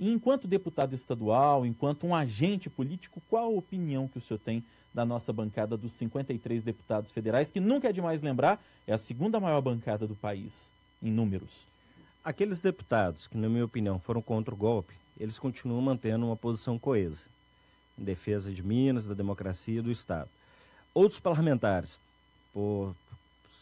e enquanto deputado estadual, enquanto um agente político, qual a opinião que o senhor tem da nossa bancada dos 53 deputados federais, que nunca é demais lembrar, é a segunda maior bancada do país, em números? Aqueles deputados que, na minha opinião, foram contra o golpe, eles continuam mantendo uma posição coesa, em defesa de Minas, da democracia e do Estado. Outros parlamentares, por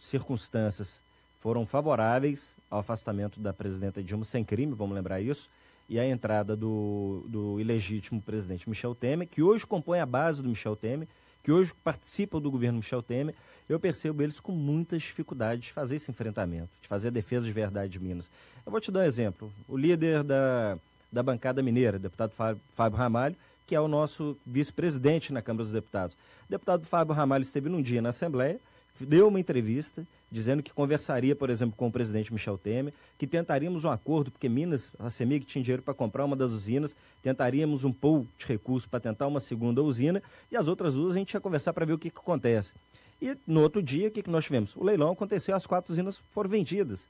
circunstâncias, foram favoráveis ao afastamento da presidenta Dilma sem crime, vamos lembrar isso, e a entrada do, do ilegítimo presidente Michel Temer, que hoje compõe a base do Michel Temer, que hoje participa do governo Michel Temer, eu percebo eles com muitas dificuldades de fazer esse enfrentamento, de fazer a defesa de verdade de Minas. Eu vou te dar um exemplo. O líder da, da bancada mineira, deputado Fábio, Fábio Ramalho, que é o nosso vice-presidente na Câmara dos Deputados. O deputado Fábio Ramalho esteve num dia na Assembleia deu uma entrevista dizendo que conversaria, por exemplo, com o presidente Michel Temer, que tentaríamos um acordo, porque Minas, a CEMIG tinha dinheiro para comprar uma das usinas, tentaríamos um pouco de recurso para tentar uma segunda usina, e as outras duas a gente ia conversar para ver o que, que acontece. E no outro dia, o que, que nós tivemos? O leilão aconteceu, as quatro usinas foram vendidas.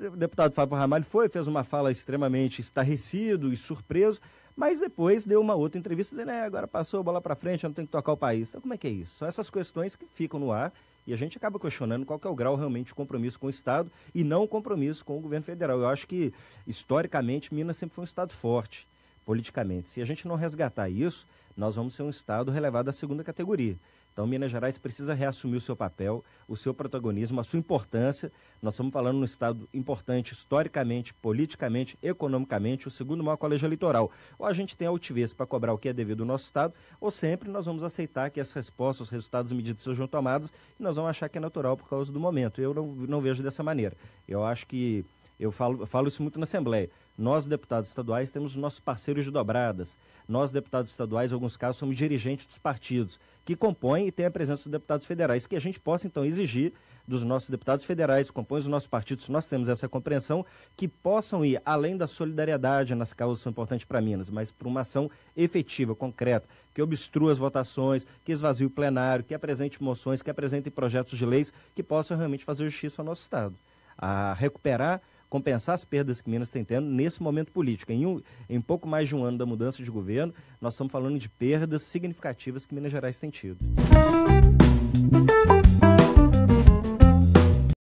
O deputado Fábio Ramalho foi, fez uma fala extremamente estarrecido e surpreso, mas depois deu uma outra entrevista dizendo, é, agora passou a bola para frente, eu não tenho que tocar o país. Então como é que é isso? São essas questões que ficam no ar e a gente acaba questionando qual que é o grau realmente de compromisso com o Estado e não o compromisso com o governo federal. Eu acho que, historicamente, Minas sempre foi um Estado forte, politicamente. Se a gente não resgatar isso, nós vamos ser um Estado relevado à segunda categoria. Então, Minas Gerais precisa reassumir o seu papel, o seu protagonismo, a sua importância. Nós estamos falando num estado importante historicamente, politicamente, economicamente, o segundo maior colégio eleitoral. Ou a gente tem a altivez para cobrar o que é devido ao nosso estado, ou sempre nós vamos aceitar que as respostas, os resultados as medidas sejam tomadas e nós vamos achar que é natural por causa do momento. Eu não, não vejo dessa maneira. Eu acho que eu falo, eu falo isso muito na Assembleia. Nós, deputados estaduais, temos nossos parceiros de dobradas. Nós, deputados estaduais, em alguns casos, somos dirigentes dos partidos, que compõem e têm a presença dos deputados federais, que a gente possa, então, exigir dos nossos deputados federais, que compõem os nossos partidos, nós temos essa compreensão, que possam ir além da solidariedade nas causas que são importantes para Minas, mas para uma ação efetiva, concreta, que obstrua as votações, que esvazie o plenário, que apresente moções, que apresente projetos de leis que possam realmente fazer justiça ao nosso Estado. A recuperar compensar as perdas que Minas tem tendo nesse momento político. Em, um, em pouco mais de um ano da mudança de governo, nós estamos falando de perdas significativas que Minas Gerais tem tido. Música